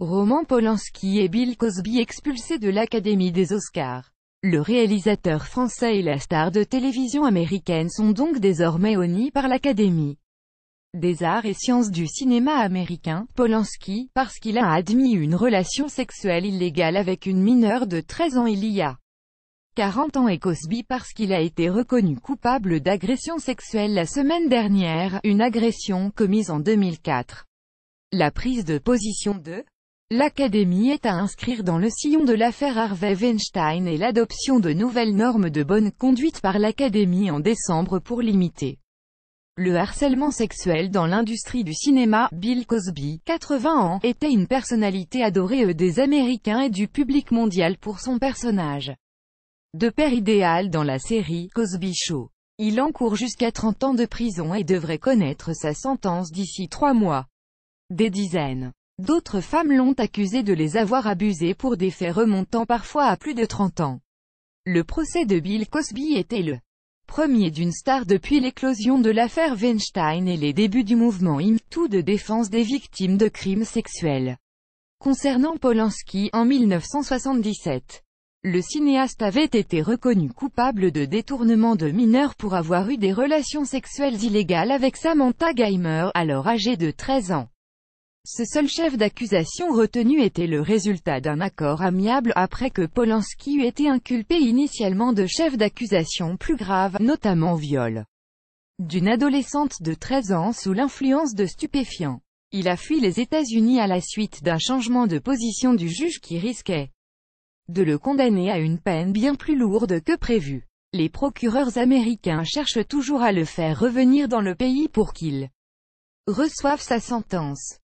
Roman Polanski et Bill Cosby expulsés de l'Académie des Oscars. Le réalisateur français et la star de télévision américaine sont donc désormais honnis par l'Académie des arts et sciences du cinéma américain, Polanski, parce qu'il a admis une relation sexuelle illégale avec une mineure de 13 ans il y a 40 ans et Cosby parce qu'il a été reconnu coupable d'agression sexuelle la semaine dernière, une agression commise en 2004. La prise de position de L'Académie est à inscrire dans le sillon de l'affaire Harvey Weinstein et l'adoption de nouvelles normes de bonne conduite par l'Académie en décembre pour limiter le harcèlement sexuel dans l'industrie du cinéma. Bill Cosby, 80 ans, était une personnalité adorée des Américains et du public mondial pour son personnage de père idéal dans la série Cosby Show. Il encourt jusqu'à 30 ans de prison et devrait connaître sa sentence d'ici trois mois. Des dizaines D'autres femmes l'ont accusé de les avoir abusées pour des faits remontant parfois à plus de 30 ans. Le procès de Bill Cosby était le premier d'une star depuis l'éclosion de l'affaire Weinstein et les débuts du mouvement MeToo de défense des victimes de crimes sexuels. Concernant Polanski en 1977, le cinéaste avait été reconnu coupable de détournement de mineurs pour avoir eu des relations sexuelles illégales avec Samantha Geimer, alors âgée de 13 ans. Ce seul chef d'accusation retenu était le résultat d'un accord amiable, après que Polanski eût été inculpé initialement de chefs d'accusation plus graves, notamment viol d'une adolescente de 13 ans sous l'influence de stupéfiants. Il a fui les États-Unis à la suite d'un changement de position du juge qui risquait de le condamner à une peine bien plus lourde que prévue. Les procureurs américains cherchent toujours à le faire revenir dans le pays pour qu'il reçoive sa sentence.